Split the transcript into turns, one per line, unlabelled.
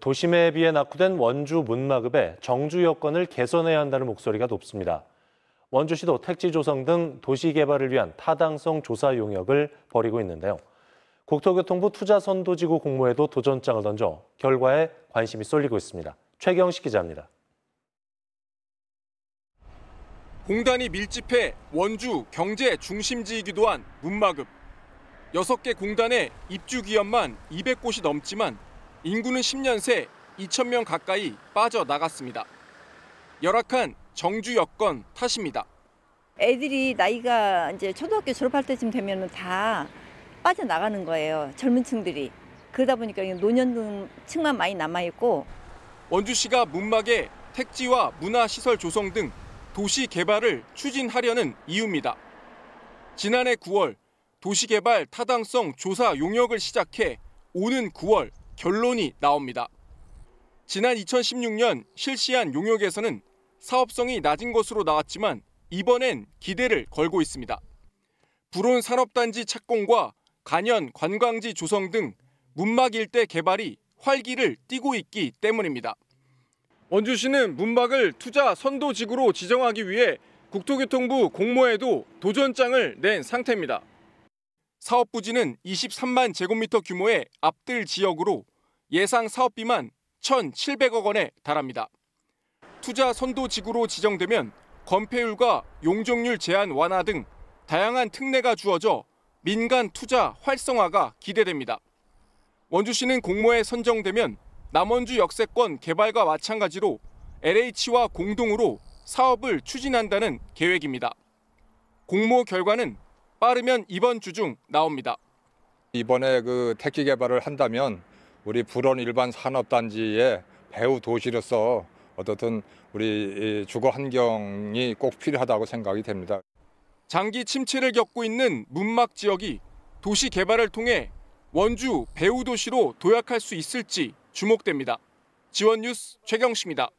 도심에 비해 낙후된 원주 문마급의 정주 여건을 개선해야 한다는 목소리가 높습니다. 원주시도 택지 조성 등 도시 개발을 위한 타당성 조사 용역을 벌이고 있는데요. 국토교통부 투자선도지구 공모에도 도전장을 던져 결과에 관심이 쏠리고 있습니다. 최경식 기자입니다.
공단이 밀집해 원주 경제 중심지이기도 한 문마급. 6개 공단의 입주 기업만 200곳이 넘지만 인구는 10년 새 2천 명 가까이 빠져나갔습니다. 열악한 정주 여건 탓입니다.
애들이 나이가 이제 초등학교 졸업할 때쯤 되면 다 빠져나가는 거예요. 젊은 층들이. 그러다 보니까 노년층만 많이 남아있고.
원주시가 문막에 택지와 문화시설 조성 등 도시 개발을 추진하려는 이유입니다. 지난해 9월 도시개발 타당성 조사 용역을 시작해 오는 9월 결론이 나옵니다. 지난 2016년 실시한 용역에서는 사업성이 낮은 것으로 나왔지만 이번엔 기대를 걸고 있습니다. 불온 산업단지 착공과 간현 관광지 조성 등 문막 일대 개발이 활기를 띠고 있기 때문입니다. 원주시는 문막을 투자 선도지구로 지정하기 위해 국토교통부 공모에도 도전장을 낸 상태입니다. 사업 부지는 23만 제곱미터 규모의 앞뜰 지역으로 예상 사업비만 1,700억 원에 달합니다. 투자 선도 지구로 지정되면 건폐율과 용적률 제한 완화 등 다양한 특례가 주어져 민간 투자 활성화가 기대됩니다. 원주시는 공모에 선정되면 남원주 역세권 개발과 마찬가지로 LH와 공동으로 사업을 추진한다는 계획입니다. 공모 결과는 빠르면 이번 주
중 나옵니다. 이번에 그 택지 개발을 한다면 우리 불원 일반 산업단지의 배우 도시로서 어떻든 우리 주거 환경이
꼭 필요하다고 생각이 됩니다. 장기 침체를 겪고 있는 문막 지역이 도시 개발을 통해 원주 배후 도시로 도약할 수 있을지 주목됩니다. 지원 뉴스 최경식입니다.